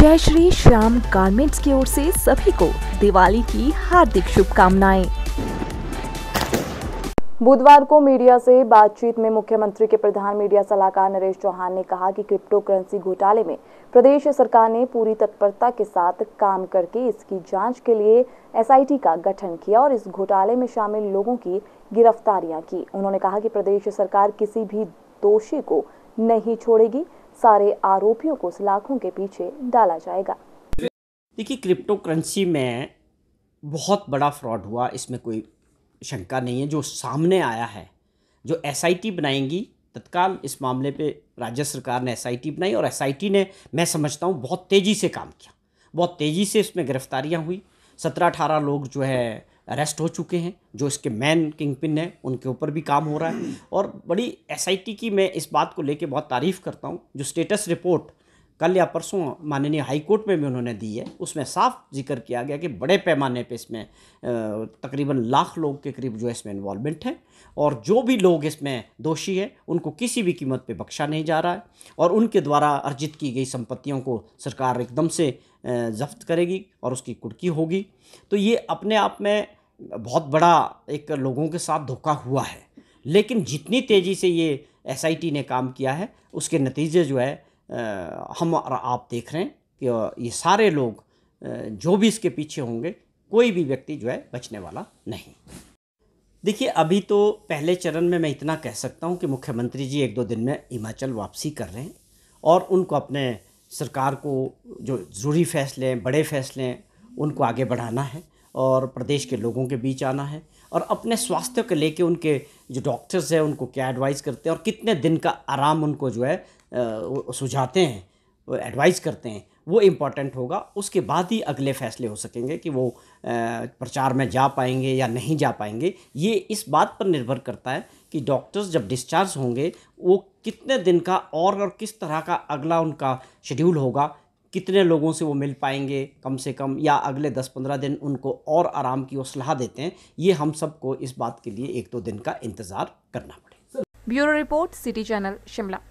जय श्री श्याम गार्मेंट्स की ओर से सभी को दिवाली की हार्दिक शुभकामनाएं बुधवार को मीडिया से बातचीत में मुख्यमंत्री के प्रधान मीडिया सलाहकार नरेश चौहान ने कहा कि क्रिप्टो करेंसी घोटाले में प्रदेश सरकार ने पूरी तत्परता के साथ काम करके इसकी जांच के लिए एसआईटी का गठन किया और इस घोटाले में शामिल लोगों की गिरफ्तारियां की उन्होंने कहा कि प्रदेश सरकार किसी भी दोषी को नहीं छोड़ेगी सारे आरोपियों को सलाखों के पीछे डाला जाएगा देखिए क्रिप्टो करेंसी में बहुत बड़ा फ्रॉड हुआ इसमें कोई शंका नहीं है जो सामने आया है जो एस बनाएंगी तत्काल इस मामले पे राज्य सरकार ने एस बनाई और एस ने मैं समझता हूँ बहुत तेज़ी से काम किया बहुत तेज़ी से इसमें गिरफ्तारियाँ हुई सत्रह अठारह लोग जो है अरेस्ट हो चुके हैं जो इसके मैन किंग पिन है उनके ऊपर भी काम हो रहा है और बड़ी एसआईटी की मैं इस बात को लेकर बहुत तारीफ़ करता हूँ जो स्टेटस रिपोर्ट कल या परसों माननीय हाईकोर्ट में भी उन्होंने दी है उसमें साफ जिक्र किया गया कि बड़े पैमाने पे इसमें तकरीबन लाख लोग के करीब जो इसमें इन्वॉलमेंट है और जो भी लोग इसमें दोषी है उनको किसी भी कीमत पे बख्शा नहीं जा रहा है और उनके द्वारा अर्जित की गई संपत्तियों को सरकार एकदम से जब्त करेगी और उसकी कुड़की होगी तो ये अपने आप में बहुत बड़ा एक लोगों के साथ धोखा हुआ है लेकिन जितनी तेज़ी से ये एस ने काम किया है उसके नतीजे जो है हम और आप देख रहे हैं कि ये सारे लोग जो भी इसके पीछे होंगे कोई भी व्यक्ति जो है बचने वाला नहीं देखिए अभी तो पहले चरण में मैं इतना कह सकता हूँ कि मुख्यमंत्री जी एक दो दिन में हिमाचल वापसी कर रहे हैं और उनको अपने सरकार को जो ज़रूरी फैसले हैं बड़े फैसले हैं उनको आगे बढ़ाना है और प्रदेश के लोगों के बीच आना है और अपने स्वास्थ्य को लेके उनके जो डॉक्टर्स हैं उनको क्या एडवाइस करते हैं और कितने दिन का आराम उनको जो है सुझाते हैं एडवाइस करते हैं वो इम्पॉर्टेंट होगा उसके बाद ही अगले फैसले हो सकेंगे कि वो प्रचार में जा पाएंगे या नहीं जा पाएंगे ये इस बात पर निर्भर करता है कि डॉक्टर्स जब डिस्चार्ज होंगे वो कितने दिन का और और किस तरह का अगला उनका शेड्यूल होगा कितने लोगों से वो मिल पाएंगे कम से कम या अगले 10-15 दिन उनको और आराम की वो सलाह देते हैं ये हम सबको इस बात के लिए एक दो दिन का इंतज़ार करना पड़ेगा bureau report city channel Shimla